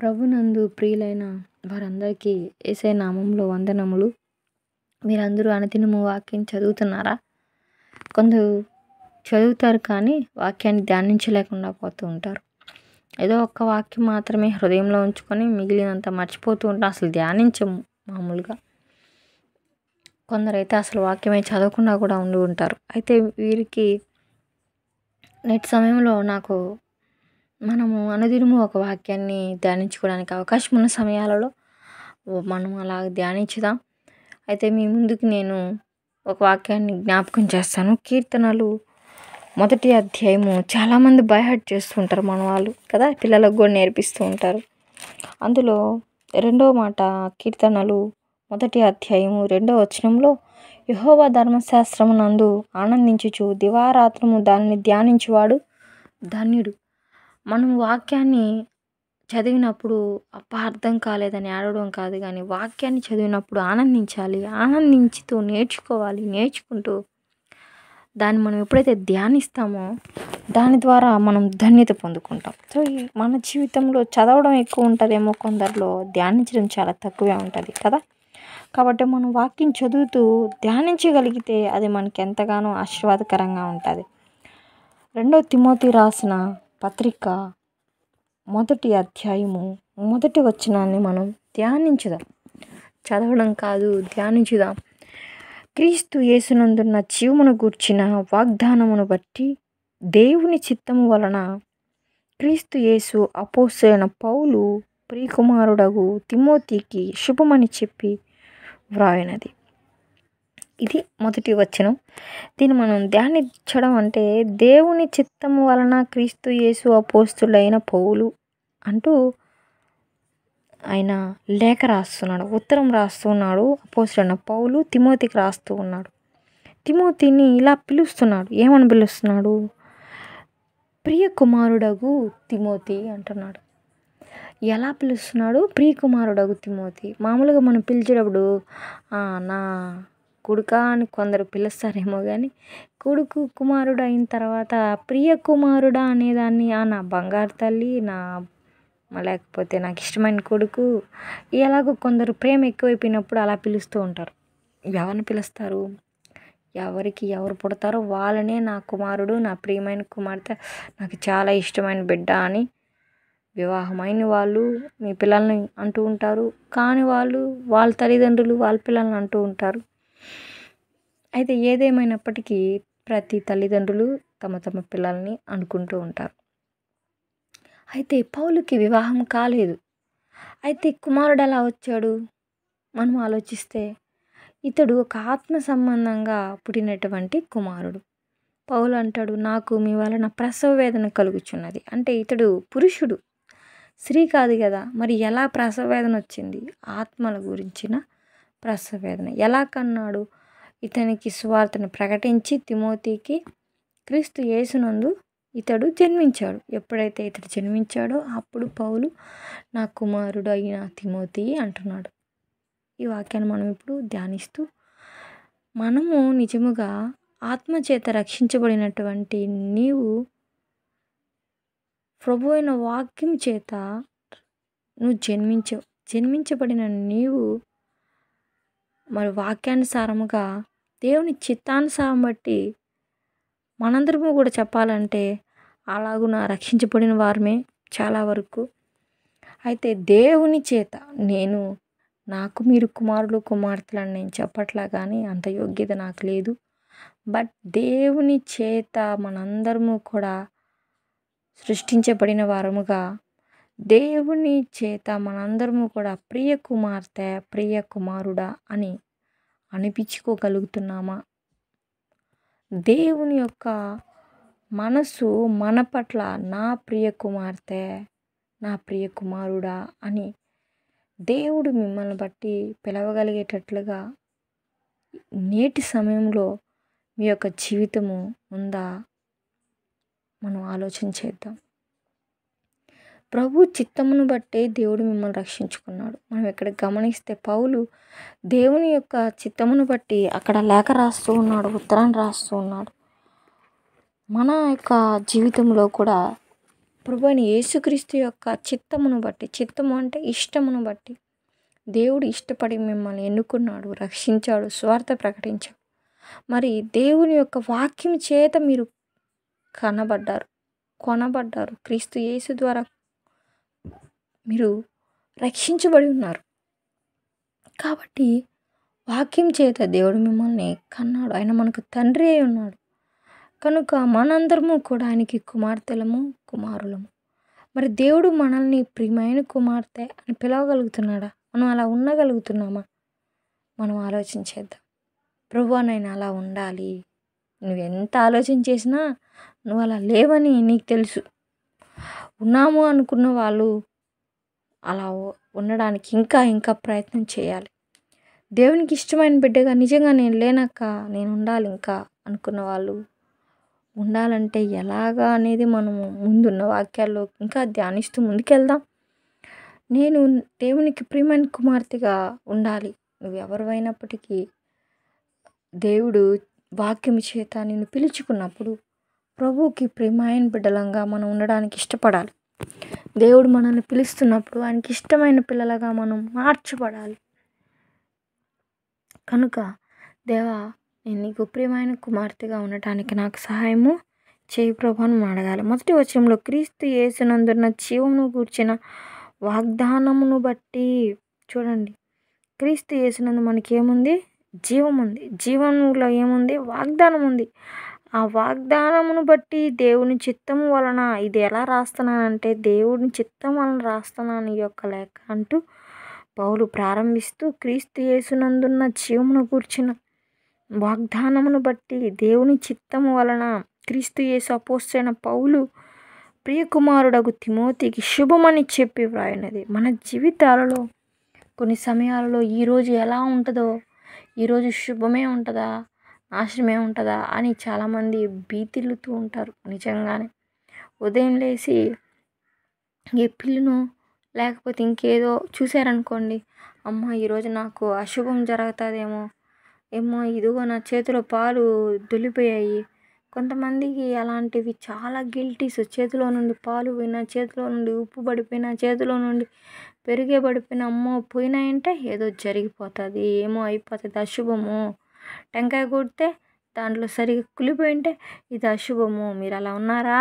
ప్రభునందు ప్రియులైన వారందరికీ ఏసే నామంలో వందనములు మీరందరూ అనతినము వాక్యం చదువుతున్నారా కొందరు చదువుతారు కానీ వాక్యాన్ని ధ్యానించలేకుండా పోతూ ఉంటారు ఏదో ఒక్క వాక్యం మాత్రమే హృదయంలో ఉంచుకొని మిగిలినంత మర్చిపోతూ ఉంటాం అసలు ధ్యానించము మామూలుగా కొందరైతే అసలు వాక్యమే చదవకుండా కూడా ఉండి ఉంటారు అయితే వీరికి నెట్ సమయంలో నాకు మనము అనుదినము ఒక వాక్యాన్ని ధ్యానించుకోవడానికి అవకాశం ఉన్న సమయాలలో మనం అలా ధ్యానించుదాం అయితే మీ ముందుకు నేను ఒక వాక్యాన్ని జ్ఞాపకం చేస్తాను కీర్తనలు మొదటి అధ్యాయము చాలామంది చేస్తూ చేస్తుంటారు మన వాళ్ళు కదా పిల్లలకు కూడా నేర్పిస్తూ ఉంటారు అందులో రెండవ మాట కీర్తనలు మొదటి అధ్యాయము రెండో వచనంలో యహోవ ధర్మశాస్త్రమునందు ఆనందించుచు దివారాత్రము దానిని ధ్యానించువాడు ధన్యుడు మనం వాక్యాన్ని చదివినప్పుడు అప్ప అర్థం కాలేదని ఆడడం కాదు కానీ వాక్యాన్ని చదివినప్పుడు ఆనందించాలి ఆనందించుతూ నేర్చుకోవాలి నేర్చుకుంటూ దాన్ని మనం ఎప్పుడైతే ధ్యానిస్తామో దాని ద్వారా మనం ధన్యత పొందుకుంటాం సో మన జీవితంలో చదవడం ఎక్కువ ఉంటుందేమో కొందరిలో ధ్యానించడం చాలా తక్కువే ఉంటుంది కదా కాబట్టి మనం వాక్యం చదువుతూ ధ్యానించగలిగితే అది మనకి ఎంతగానో ఆశీర్వాదకరంగా ఉంటుంది రెండో తిమోతి రాసిన పత్రిక మొదటి అధ్యాయము మొదటి వచనాన్ని మనం ధ్యానించుదాం చదవడం కాదు ధ్యానించుదాం క్రీస్తు యేసునందున్న జీవమును గూర్చిన వాగ్దానమును బట్టి దేవుని చిత్తము వలన క్రీస్తు యేసు అపోసైన పౌలు ప్రియకుమారుడగు తిమోతికి శుభమని చెప్పి వ్రాయినది ఇది మొదటి వచనం దీన్ని మనం ధ్యానించడం అంటే దేవుని చిత్తం వలన క్రీస్తు యేసు అపోస్తులైన పౌలు అంటూ ఆయన లేఖ రాస్తున్నాడు ఉత్తరం రాస్తున్నాడు అపోస్తులైన పౌలు తిమోతికి రాస్తూ ఉన్నాడు తిమోతిని ఇలా పిలుస్తున్నాడు ఏమని పిలుస్తున్నాడు ప్రియ కుమారుడగు తిమోతి అంటున్నాడు ఎలా పిలుస్తున్నాడు ప్రియ కుమారుడగు తిమోతి మామూలుగా మనం పిలిచేటప్పుడు నా కొడుక అని కొందరు పిలుస్తారేమో కానీ కొడుకు కుమారుడు అయిన తర్వాత ప్రియ కుమారుడా అనేదాన్ని నా బంగారు తల్లి నా లేకపోతే నాకు ఇష్టమైన కొడుకు ఎలాగో కొందరు ప్రేమ ఎక్కువైపోయినప్పుడు అలా పిలుస్తూ ఉంటారు ఎవరిని పిలుస్తారు ఎవరికి ఎవరు పుడతారో వాళ్ళనే నా కుమారుడు నా ప్రియమైన కుమార్తె నాకు చాలా ఇష్టమైన బిడ్డ అని వివాహమైన వాళ్ళు మీ పిల్లల్ని అంటూ ఉంటారు కాని వాళ్ళు వాళ్ళ తల్లిదండ్రులు వాళ్ళ పిల్లల్ని అంటూ ఉంటారు అయితే ఏదేమైనప్పటికీ ప్రతి తల్లిదండ్రులు తమ తమ పిల్లల్ని అనుకుంటూ ఉంటారు అయితే పౌలుకి వివాహం కాలేదు అయితే కుమారుడు ఎలా వచ్చాడు మనం ఆలోచిస్తే ఇతడు ఒక ఆత్మ సంబంధంగా పుట్టినటువంటి కుమారుడు పౌలు అంటాడు నాకు మీ వలన ప్రసవ వేదన కలుగుచున్నది అంటే ఇతడు పురుషుడు స్త్రీ కాదు కదా మరి ఎలా ప్రసవ వేదన వచ్చింది ఆత్మల గురించిన ప్రసవ వేదన ఎలా కన్నాడు ఇతనికి సువార్తను ప్రకటించి తిమోతికి క్రీస్తు యేసునందు ఇతడు జన్మించాడు ఎప్పుడైతే ఇతడు జన్మించాడో అప్పుడు పౌలు నా కుమారుడు అయిన తిమోతి అంటున్నాడు ఈ వాక్యాన్ని మనం ఇప్పుడు ధ్యానిస్తూ మనము నిజముగా ఆత్మచేత రక్షించబడినటువంటి నీవు ప్రభు అయిన వాక్యం చేత నువ్వు జన్మించవు జన్మించబడిన నీవు మరి వాక్యానుసారముగా దేవుని చిత్తానుసారం బట్టి మనందరము కూడా చెప్పాలంటే అలాగున రక్షించబడిన వారమే చాలా వరకు అయితే దేవుని చేత నేను నాకు మీరు కుమారులు కుమార్తెలు అని నేను చెప్పట్లా కానీ అంత యోగ్యత నాకు లేదు బట్ దేవుని చేత మనందరము కూడా సృష్టించబడిన వారముగా దేవుని చేత మనందరము కూడా ప్రియ కుమార్తె ప్రియ కుమారుడా అని అనిపించుకోగలుగుతున్నామా దేవుని యొక్క మనసు మన పట్ల నా ప్రియ కుమార్తె నా ప్రియ కుమారుడా అని దేవుడు మిమ్మల్ని బట్టి పిలవగలిగేటట్లుగా నేటి సమయంలో మీ యొక్క జీవితము ఉందా మనం ఆలోచన చేద్దాం ప్రభు చిత్తమును బట్టే దేవుడు మిమ్మల్ని రక్షించుకున్నాడు మనం ఇక్కడ గమనిస్తే పౌలు దేవుని యొక్క చిత్తమును బట్టి అక్కడ లేఖ రాస్తూ ఉన్నాడు ఉత్తరాన్ని రాస్తూ ఉన్నాడు మన యొక్క జీవితంలో కూడా ప్రభు అని యేసుక్రీస్తు యొక్క చిత్తమును బట్టి చిత్తము అంటే ఇష్టమును బట్టి దేవుడు ఇష్టపడి మిమ్మల్ని ఎన్నుకున్నాడు రక్షించాడు స్వార్థ ప్రకటించాడు మరి దేవుని యొక్క వాక్యం చేత మీరు కనబడ్డారు కొనబడ్డారు క్రీస్తు యేసు ద్వారా మీరు రక్షించబడి ఉన్నారు కాబట్టి వాక్యం చేత దేవుడు మిమ్మల్ని కన్నాడు ఆయన మనకు తండ్రి అయి ఉన్నాడు కనుక మనందరము కూడా ఆయనకి కుమార్తెలము కుమారులము మరి దేవుడు మనల్ని ప్రియమైన కుమార్తె అని పిలవగలుగుతున్నాడా మనం అలా ఉండగలుగుతున్నామా మనం ఆలోచించేద్దాం ప్రభు నేను అలా ఉండాలి నువ్వు ఎంత ఆలోచన చేసినా నువ్వు అలా లేవని నీకు తెలుసు ఉన్నాము అనుకున్న వాళ్ళు అలా ఉండడానికి ఇంకా ఇంకా ప్రయత్నం చేయాలి దేవునికి ఇష్టమైన బిడ్డగా నిజంగా నేను లేనక్క నేను ఉండాలి ఇంకా అనుకున్న వాళ్ళు ఉండాలంటే ఎలాగా అనేది మనము ముందున్న వాక్యాల్లో ఇంకా ధ్యానిస్తూ ముందుకెళ్దాం నేను దేవునికి ప్రియమైన కుమార్తెగా ఉండాలి నువ్వు ఎవరివైనప్పటికీ దేవుడు వాక్యం చేత నేను పిలుచుకున్నప్పుడు ప్రభువుకి ప్రియమైన బిడ్డలంగా మనం ఉండడానికి ఇష్టపడాలి దేవుడు మనల్ని పిలుస్తున్నప్పుడు ఆయనకి ఇష్టమైన పిల్లలుగా మనం మార్చబడాలి కనుక దేవా నేను నీకు ప్రియమైన కుమార్తెగా ఉండటానికి నాకు సహాయము చేయి ప్రభాను అడగాలి మొదటి వచనంలో క్రీస్తు యేసునందున్న జీవమును కూర్చిన వాగ్దానమును బట్టి చూడండి క్రీస్తు యేసునందు మనకి జీవం ఉంది జీవములో ఏముంది వాగ్దానం ఉంది ఆ వాగ్దానమును బట్టి దేవుని చిత్తం వలన ఇది ఎలా రాస్తున్నానంటే దేవుని చిత్తం వలన రాస్తున్నాను ఈ యొక్క లేఖ అంటూ పౌలు ప్రారంభిస్తూ క్రీస్తు యేసునందున్న జీవమును కూర్చిన వాగ్దానమును బట్టి దేవుని చిత్తం వలన క్రీస్తు యేసు అపోస్తైన పౌలు ప్రియకుమారుడకు తిమోతికి శుభమని చెప్పి వ్రాయినది మన జీవితాలలో కొన్ని సమయాలలో ఈరోజు ఎలా ఉంటుందో ఈరోజు శుభమే ఉంటుందా నాశనమే ఉంటుందా అని చాలామంది బీతిల్లుతూ ఉంటారు నిజంగానే ఉదయం లేచి ఏ పిల్లును లేకపోతే ఇంకేదో చూశారనుకోండి అమ్మ ఈరోజు నాకు అశుభం జరుగుతుందేమో ఏమో ఇదిగో నా చేతిలో పాలు దొలిపోయాయి కొంతమందికి అలాంటివి చాలా గిల్టీస్ చేతిలో నుండి పాలు పోయినా చేతిలో నుండి ఉప్పు పడిపోయినా చేతిలో నుండి పెరిగే పడిపోయిన అమ్మో పోయినాయంటే ఏదో జరిగిపోతుంది ఏమో అయిపోతుంది అశుభము టెంకాయ కొడితే దాంట్లో సరిగా కులిపోయి ఉంటే ఇది అశుభము మీరు అలా ఉన్నారా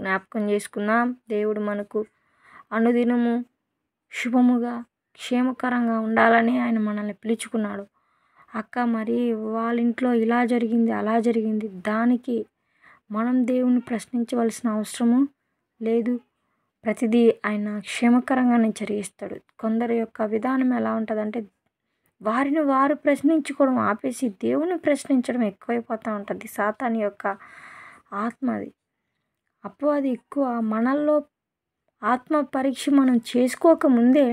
జ్ఞాపకం చేసుకుందాం దేవుడు మనకు అనుదినము శుభముగా క్షేమకరంగా ఉండాలని ఆయన మనల్ని పిలుచుకున్నాడు అక్క మరి వాళ్ళ ఇంట్లో ఇలా జరిగింది అలా జరిగింది దానికి మనం దేవుని ప్రశ్నించవలసిన అవసరము లేదు ప్రతిదీ ఆయన క్షేమకరంగానే జరిగిస్తాడు కొందరి యొక్క విధానం ఎలా ఉంటుందంటే వారిని వారు ప్రశ్నించుకోవడం ఆపేసి దేవుని ప్రశ్నించడం ఎక్కువైపోతూ ఉంటుంది సాతాని యొక్క ఆత్మ అది అప్పుడు అది ఎక్కువ మనల్లో ఆత్మ పరీక్ష మనం చేసుకోకముందే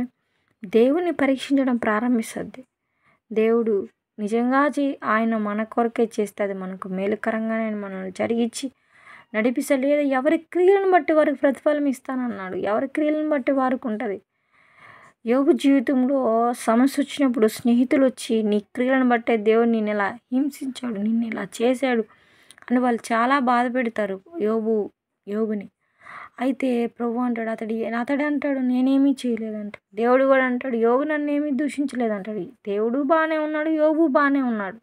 దేవుని పరీక్షించడం ప్రారంభిస్తుంది దేవుడు నిజంగా ఆయన మన కొరకే చేస్తే అది మనకు మేలుకరంగానే మనల్ని జరిగించి లేదా ఎవరి క్రియలను బట్టి వారికి ప్రతిఫలం ఇస్తానన్నాడు ఎవరి క్రియలను బట్టి వారికి ఉంటుంది యోగు జీవితంలో సమస్య వచ్చినప్పుడు స్నేహితులు వచ్చి నీ క్రియలను బట్టే దేవుడు నేను ఇలా హింసించాడు నిన్ను ఇలా చేశాడు అని వాళ్ళు చాలా బాధ పెడతారు యోబు యోగుని అయితే ప్రభు అంటాడు అతడు అతడు అంటాడు నేనేమీ చేయలేదంటాడు దేవుడు కూడా అంటాడు యోగు నన్ను ఏమీ దూషించలేదంటాడు దేవుడు బాగానే ఉన్నాడు యోగు బాగానే ఉన్నాడు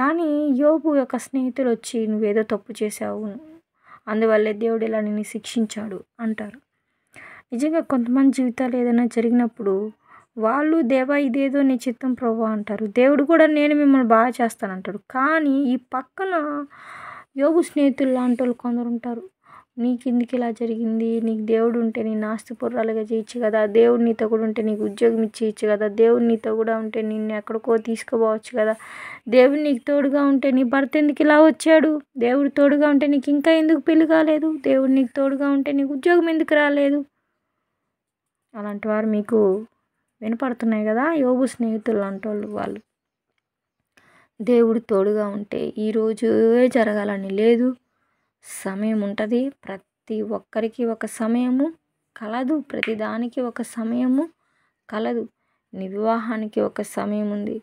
కానీ యోగు యొక్క స్నేహితులు వచ్చి నువ్వేదో తప్పు చేసావు అందువల్లే దేవుడు ఇలా నిన్ను శిక్షించాడు అంటారు నిజంగా కొంతమంది జీవితాలు ఏదైనా జరిగినప్పుడు వాళ్ళు దేవా ఇదేదో నీ చిత్తం ప్రభు అంటారు దేవుడు కూడా నేను మిమ్మల్ని బాగా చేస్తానంటాడు కానీ ఈ పక్కన యోగు స్నేహితులు లాంటి వాళ్ళు కొందరు ఉంటారు నీకు ఎందుకు ఇలా జరిగింది నీకు దేవుడు ఉంటే నీ నాస్తి పుర్రాలుగా చేయొచ్చు కదా దేవుడు నీతో కూడా ఉంటే నీకు ఉద్యోగం ఇచ్చేయచ్చు కదా దేవుడు నీతో కూడా ఉంటే నిన్ను ఎక్కడికో తీసుకుపోవచ్చు కదా దేవుడు నీకు తోడుగా ఉంటే నీ భర్త ఎందుకు ఇలా వచ్చాడు దేవుడు తోడుగా ఉంటే నీకు ఇంకా ఎందుకు పెళ్లి కాలేదు దేవుడు నీకు తోడుగా ఉంటే నీకు ఉద్యోగం ఎందుకు రాలేదు అలాంటి వారు మీకు వినపడుతున్నాయి కదా యోబు స్నేహితులు అంటోళ్ళు వాళ్ళు దేవుడు తోడుగా ఉంటే ఈరోజు జరగాలని లేదు సమయం ఉంటుంది ప్రతి ఒక్కరికి ఒక సమయము కలదు ప్రతిదానికి ఒక సమయము కలదు నీ వివాహానికి ఒక సమయం ఉంది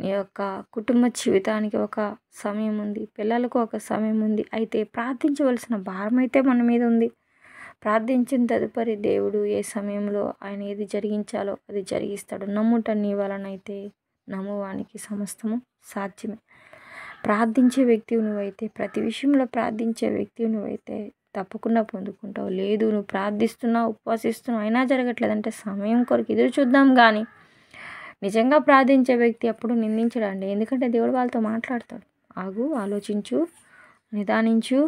నీ యొక్క కుటుంబ జీవితానికి ఒక సమయం ఉంది పిల్లలకు ఒక సమయం ఉంది అయితే ప్రార్థించవలసిన భారం అయితే మన మీద ఉంది ప్రార్థించిన తదుపరి దేవుడు ఏ సమయంలో ఆయన ఏది జరిగించాలో అది జరిగిస్తాడు నమ్ముట నీ వలనైతే నమ్మువానికి సమస్తము సాధ్యమే ప్రార్థించే వ్యక్తివి నువ్వైతే ప్రతి విషయంలో ప్రార్థించే వ్యక్తివి నువ్వైతే తప్పకుండా పొందుకుంటావు లేదు నువ్వు ప్రార్థిస్తున్నావు ఉపవాసిస్తున్నావు అయినా జరగట్లేదంటే సమయం కొరకు ఎదురు చూద్దాం కానీ నిజంగా ప్రార్థించే వ్యక్తి అప్పుడు నిందించడండి ఎందుకంటే దేవుడు వాళ్ళతో మాట్లాడతాడు ఆగు ఆలోచించు నిదానించు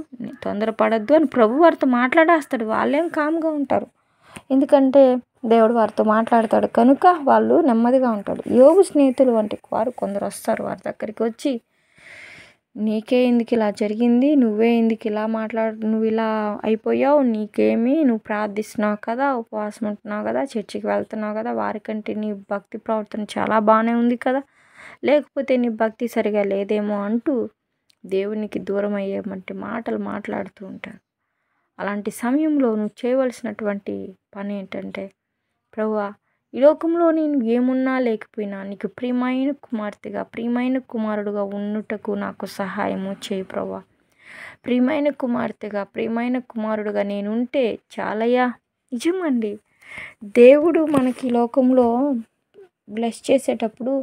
తొందరపడద్దు అని ప్రభు వారితో మాట్లాడేస్తాడు వాళ్ళేం కామ్గా ఉంటారు ఎందుకంటే దేవుడు వారితో మాట్లాడతాడు కనుక వాళ్ళు నెమ్మదిగా ఉంటాడు యోగు స్నేహితులు వంటి వారు కొందరు వస్తారు వారి దగ్గరికి వచ్చి నీకే ఎందుకు ఇలా జరిగింది నువ్వే ఎందుకు ఇలా మాట్లాడు నువ్వు ఇలా అయిపోయావు నీకేమి నువ్వు ప్రార్థిస్తున్నావు కదా ఉపవాసం ఉంటున్నావు కదా చర్చికి వెళ్తున్నావు కదా వారికంటే నీ భక్తి ప్రవర్తన చాలా బాగానే ఉంది కదా లేకపోతే నీ భక్తి సరిగా లేదేమో అంటూ దేవునికి దూరం అయ్యేమంటే మాటలు మాట్లాడుతూ ఉంటారు అలాంటి సమయంలో నువ్వు చేయవలసినటువంటి పని ఏంటంటే ప్రభువా ఈ లోకంలో నేను ఏమున్నా లేకపోయినా నీకు ప్రియమైన కుమార్తెగా ప్రియమైన కుమారుడుగా ఉండుటకు నాకు సహాయము చేయి ప్రభా ప్రియమైన కుమార్తెగా ప్రియమైన కుమారుడుగా నేనుంటే చాలయ్యా నిజమండి దేవుడు మనకి లోకంలో బ్లెస్ చేసేటప్పుడు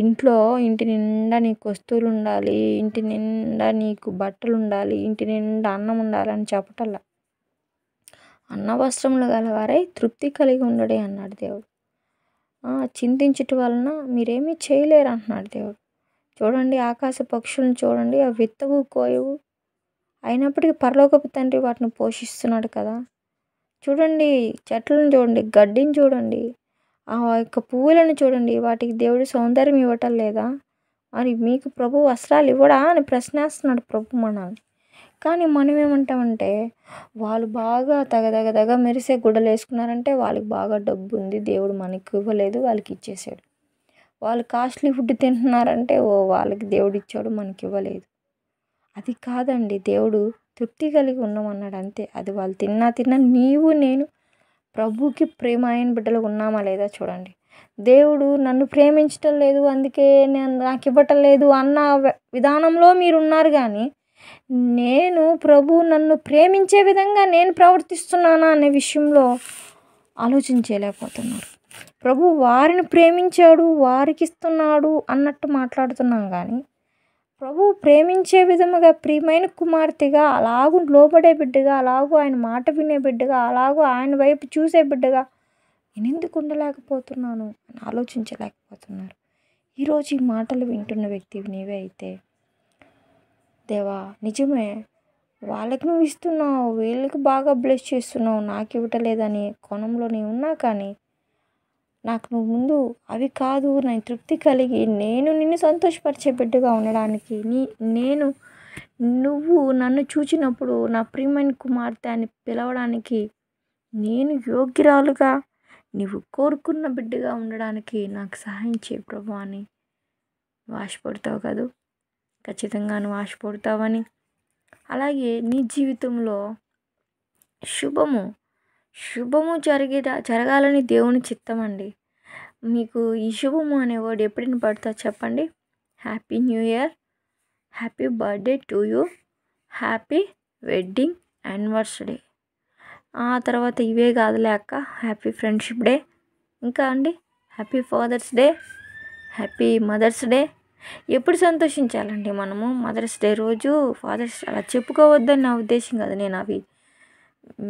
ఇంట్లో ఇంటి నిండా నీకు వస్తువులు ఉండాలి ఇంటి నిండా నీకు బట్టలు ఉండాలి ఇంటి నిండా అన్నం ఉండాలని చెప్పటల్లా అన్నవస్త్రములు గలవారై తృప్తి కలిగి ఉండడే అన్నాడు దేవుడు చింతించుట వలన మీరేమీ చేయలేరు అంటున్నాడు దేవుడు చూడండి ఆకాశ పక్షులను చూడండి అవి విత్తవు కోయవు అయినప్పటికీ పరలోకపు తండ్రి వాటిని పోషిస్తున్నాడు కదా చూడండి చెట్లను చూడండి గడ్డిని చూడండి ఆ యొక్క పువ్వులను చూడండి వాటికి దేవుడు సౌందర్యం ఇవ్వటం లేదా మరి మీకు ప్రభు వస్త్రాలు ఇవ్వడా అని ప్రశ్నేస్తున్నాడు ప్రభు మనల్ని కానీ మనం ఏమంటామంటే వాళ్ళు బాగా తగదగదగ మెరిసే గుడ్డలు వేసుకున్నారంటే వాళ్ళకి బాగా డబ్బు ఉంది దేవుడు మనకి ఇవ్వలేదు వాళ్ళకి ఇచ్చేసాడు వాళ్ళు కాస్ట్లీ ఫుడ్ తింటున్నారంటే ఓ వాళ్ళకి దేవుడు ఇచ్చాడు మనకి ఇవ్వలేదు అది కాదండి దేవుడు తృప్తి కలిగి ఉన్నామన్నాడు అంతే అది వాళ్ళు తిన్నా తిన్నా నీవు నేను ప్రభుకి ప్రేమ అయిన బిడ్డలు ఉన్నామా లేదా చూడండి దేవుడు నన్ను ప్రేమించటం లేదు అందుకే నేను నాకు ఇవ్వటం లేదు అన్న విధానంలో మీరు ఉన్నారు కానీ నేను ప్రభు నన్ను ప్రేమించే విధంగా నేను ప్రవర్తిస్తున్నానా అనే విషయంలో ఆలోచించలేకపోతున్నారు ప్రభు వారిని ప్రేమించాడు వారికి ఇస్తున్నాడు అన్నట్టు మాట్లాడుతున్నాం కానీ ప్రభు ప్రేమించే విధముగా ప్రియమైన కుమార్తెగా అలాగూ లోబడే బిడ్డగా అలాగూ ఆయన మాట వినే బిడ్డగా అలాగూ ఆయన వైపు చూసే బిడ్డగా నేను ఎందుకు ఉండలేకపోతున్నాను అని ఆలోచించలేకపోతున్నారు ఈరోజు ఈ మాటలు వింటున్న వ్యక్తి నీవే అయితే దేవా నిజమే వాళ్ళకి నువ్వు ఇస్తున్నావు వీళ్ళకి బాగా బ్లెస్ చేస్తున్నావు నాకు ఇవ్వటలేదని కోణంలో ఉన్నా కానీ నాకు నువ్వు ముందు అవి కాదు నేను తృప్తి కలిగి నేను నిన్ను సంతోషపరిచే బిడ్డగా ఉండడానికి నీ నేను నువ్వు నన్ను చూచినప్పుడు నా ప్రియమైన కుమార్తె అని పిలవడానికి నేను యోగ్యురాలుగా నువ్వు కోరుకున్న బిడ్డగా ఉండడానికి నాకు సహాయం చే ప్రభు అని వాషపడతావు కాదు కదూ ఖచ్చితంగా నువ్వు ఆశపడతావని అలాగే నీ జీవితంలో శుభము శుభము జరిగేట జరగాలని దేవుని చిత్తం అండి మీకు ఈ శుభము అనే వర్డ్ ఎప్పుడైనా పడుతుందో చెప్పండి happy new year happy birthday to you happy wedding anniversary ఆ తర్వాత ఇవే కాదులే అక్క హ్యాపీ ఫ్రెండ్షిప్ డే ఇంకా అండి happy father's day happy mother's day ఎప్పుడు సంతోషించాలండి మనము మదర్స్ డే రోజు ఫాదర్స్ అలా చెప్పుకోవద్దని నా ఉద్దేశం కాదు నేను అవి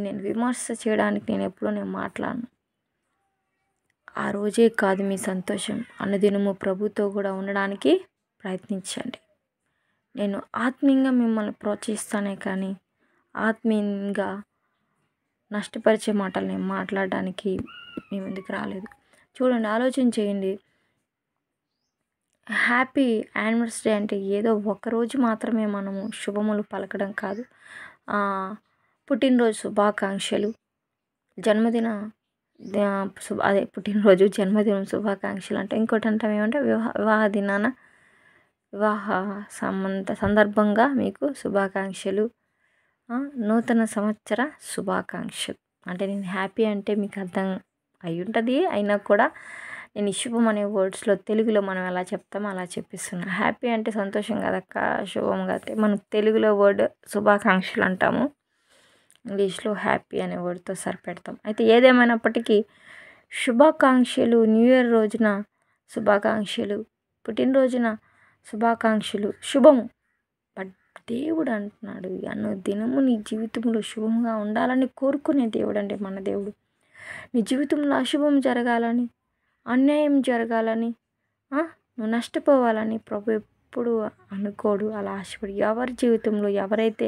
నేను విమర్శ చేయడానికి నేను ఎప్పుడూ నేను మాట్లాడను ఆ రోజే కాదు మీ సంతోషం అన్నదినము ప్రభుతో కూడా ఉండడానికి ప్రయత్నించండి నేను ఆత్మీయంగా మిమ్మల్ని ప్రోత్సహిస్తానే కానీ ఆత్మీయంగా నష్టపరిచే మాటలు నేను మాట్లాడడానికి మీ ముందుకు రాలేదు చూడండి ఆలోచన చేయండి హ్యాపీ యానివర్సరీ అంటే ఏదో ఒకరోజు మాత్రమే మనము శుభములు పలకడం కాదు పుట్టినరోజు శుభాకాంక్షలు జన్మదిన అదే పుట్టినరోజు జన్మదినం శుభాకాంక్షలు అంటే ఇంకోటి అంటే ఏమంటే వివాహ వివాహ దినాన వివాహ సంబంధ సందర్భంగా మీకు శుభాకాంక్షలు నూతన సంవత్సర శుభాకాంక్షలు అంటే నేను హ్యాపీ అంటే మీకు అర్థం అయి ఉంటుంది అయినా కూడా నేను శుభం అనే వర్డ్స్లో తెలుగులో మనం ఎలా చెప్తామో అలా చెప్పిస్తున్నాను హ్యాపీ అంటే సంతోషం కదక్క శుభం కదా మనం తెలుగులో వర్డ్ శుభాకాంక్షలు అంటాము ఇంగ్లీష్లో హ్యాపీ అనే వర్డ్తో సరిపెడతాం అయితే ఏదేమైనప్పటికీ శుభాకాంక్షలు న్యూ ఇయర్ రోజున శుభాకాంక్షలు పుట్టినరోజున శుభాకాంక్షలు శుభము బట్ దేవుడు అంటున్నాడు అను దినము నీ జీవితంలో శుభంగా ఉండాలని కోరుకునే దేవుడు అంటే మన దేవుడు నీ జీవితంలో అశుభం జరగాలని అన్యాయం జరగాలని నువ్వు నష్టపోవాలని ప్రభు ఎప్పుడు అనుకోడు అలా ఆశపడు ఎవరి జీవితంలో ఎవరైతే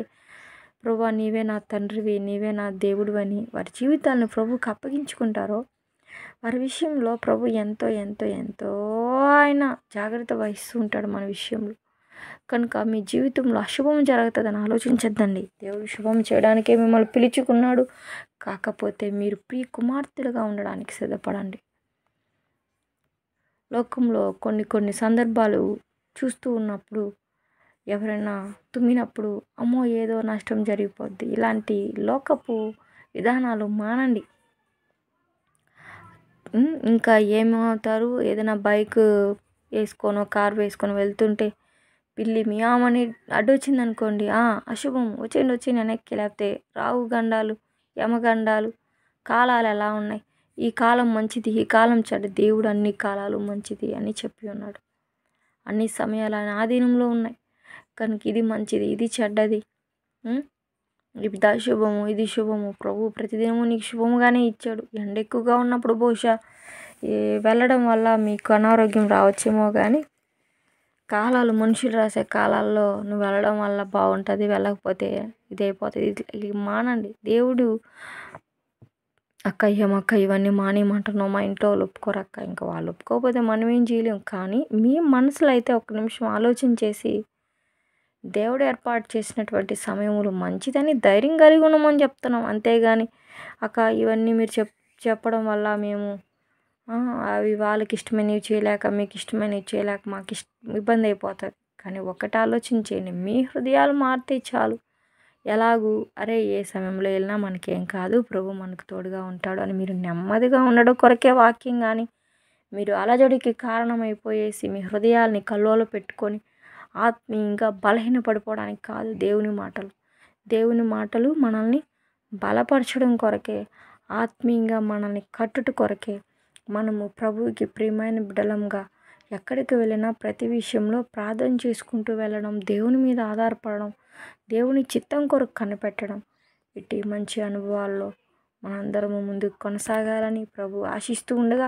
ప్రభా నీవే నా తండ్రివి నీవే నా దేవుడు అని వారి జీవితాలను ప్రభుకి అప్పగించుకుంటారో వారి విషయంలో ప్రభు ఎంతో ఎంతో ఎంతో ఆయన జాగ్రత్త వహిస్తూ ఉంటాడు మన విషయంలో కనుక మీ జీవితంలో అశుభం జరుగుతుందని ఆలోచించద్దండి దేవుడు శుభం చేయడానికే మిమ్మల్ని పిలుచుకున్నాడు కాకపోతే మీరు ప్రియ కుమార్తెలుగా ఉండడానికి సిద్ధపడండి లోకంలో కొన్ని కొన్ని సందర్భాలు చూస్తూ ఉన్నప్పుడు ఎవరైనా తుమ్మినప్పుడు అమ్మో ఏదో నష్టం జరిగిపోద్ది ఇలాంటి లోకపు విధానాలు మానండి ఇంకా ఏమవుతారు ఏదైనా బైక్ వేసుకోనో కార్ వేసుకొని వెళ్తుంటే పిల్లి మియామని అడ్డొచ్చింది అనుకోండి అశుభం వచ్చిండి వచ్చేయండి వెనక్కి లేకపోతే రావు గండాలు యమగండాలు కాలాలు ఎలా ఉన్నాయి ఈ కాలం మంచిది ఈ కాలం చెడ్డ దేవుడు అన్ని కాలాలు మంచిది అని చెప్పి ఉన్నాడు అన్ని సమయాలు ఆయన ఆధీనంలో ఉన్నాయి కనుక ఇది మంచిది ఇది చెడ్డది ఇది శుభము ఇది శుభము ప్రభు ప్రతిదినము నీకు శుభముగానే ఇచ్చాడు ఎండ ఎక్కువగా ఉన్నప్పుడు బహుశా వెళ్ళడం వల్ల మీకు అనారోగ్యం రావచ్చేమో కానీ కాలాలు మనుషులు రాసే కాలాల్లో నువ్వు వెళ్ళడం వల్ల బాగుంటుంది వెళ్ళకపోతే ఇది అయిపోతుంది ఇది మానండి దేవుడు అక్కయ్య అక్క ఇవన్నీ మానేమంటున్నావు మా ఇంట్లో వాళ్ళు ఒప్పుకోరు అక్క ఇంకా వాళ్ళు ఒప్పుకోకపోతే మనం ఏం చేయలేం కానీ మీ మనసులో అయితే ఒక నిమిషం ఆలోచన చేసి దేవుడు ఏర్పాటు చేసినటువంటి సమయములు మంచిదని ధైర్యం కలిగి ఉండమని చెప్తున్నాం అంతేగాని అక్క ఇవన్నీ మీరు చెప్ చెప్పడం వల్ల మేము అవి వాళ్ళకి ఇష్టమైనవి చేయలేక మీకు ఇష్టమైనవి చేయలేక మాకు ఇష్ట ఇబ్బంది అయిపోతుంది కానీ ఒకటి ఆలోచించేయండి మీ హృదయాలు మారితే చాలు ఎలాగూ అరే ఏ సమయంలో వెళ్ళినా మనకేం కాదు ప్రభు మనకు తోడుగా ఉంటాడు అని మీరు నెమ్మదిగా ఉండడం కొరకే వాక్యం కానీ మీరు అలజడికి కారణమైపోయేసి మీ హృదయాల్ని కల్లోలో పెట్టుకొని ఆత్మీయంగా బలహీనపడిపోవడానికి కాదు దేవుని మాటలు దేవుని మాటలు మనల్ని బలపరచడం కొరకే ఆత్మీయంగా మనల్ని కట్టుట కొరకే మనము ప్రభువుకి ప్రియమైన బిడలంగా ఎక్కడికి వెళ్ళినా ప్రతి విషయంలో ప్రార్థన చేసుకుంటూ వెళ్ళడం దేవుని మీద ఆధారపడడం దేవుని చిత్తం కొరకు కనిపెట్టడం ఇట్టి మంచి అనుభవాల్లో మనందరము ముందుకు కొనసాగాలని ప్రభు ఆశిస్తూ ఉండగా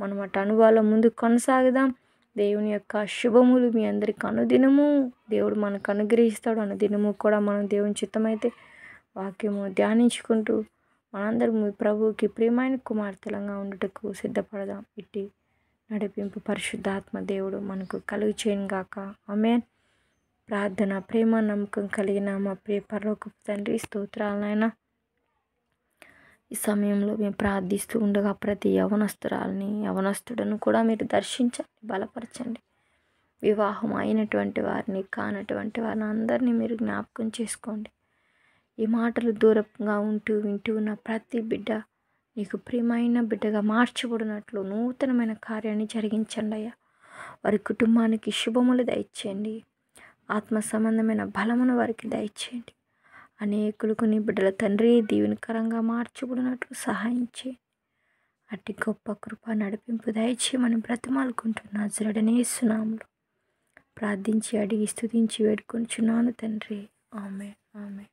మనం అటు అనుభవాల్లో ముందుకు కొనసాగుదాం దేవుని యొక్క శుభములు మీ అందరికి అనుదినము దేవుడు మనకు అనుగ్రహిస్తాడు అనుదినము కూడా మనం దేవుని చిత్తమైతే వాక్యము ధ్యానించుకుంటూ మనందరము ప్రభువుకి ప్రియమైన కుమార్తెలంగా ఉండటకు సిద్ధపడదాం ఇట్టి నడిపింపు పరిశుద్ధాత్మ దేవుడు మనకు కలుగు చేయను గాక ఆమెన్ ప్రార్థన ప్రేమ నమ్మకం కలిగిన మా ప్రియ పర్వకు తండ్రి స్తోత్రాలనైనా ఈ సమయంలో మేము ప్రార్థిస్తూ ఉండగా ప్రతి యవనస్తురాలని యవనస్తుడను కూడా మీరు దర్శించండి బలపరచండి వివాహం అయినటువంటి వారిని కానటువంటి వారిని అందరినీ మీరు జ్ఞాపకం చేసుకోండి ఈ మాటలు దూరంగా ఉంటూ వింటూ ఉన్న ప్రతి బిడ్డ నీకు ప్రియమైన బిడ్డగా మార్చబడినట్లు నూతనమైన కార్యాన్ని జరిగించండి అయ్యా వారి కుటుంబానికి శుభములు దయచేయండి ఆత్మ సంబంధమైన బలమును వారికి దయచేయండి అనేకులకు నీ బిడ్డల తండ్రి దీవెనకరంగా మార్చబడినట్లు సహాయించి అట్టి గొప్ప కృప నడిపింపు దయచేయమని బ్రతిమాలుకుంటున్నా జరడనేస్తున్నాములు ప్రార్థించి అడిగి స్థుతించి వేడుకొంచున్నాను తండ్రి ఆమె ఆమె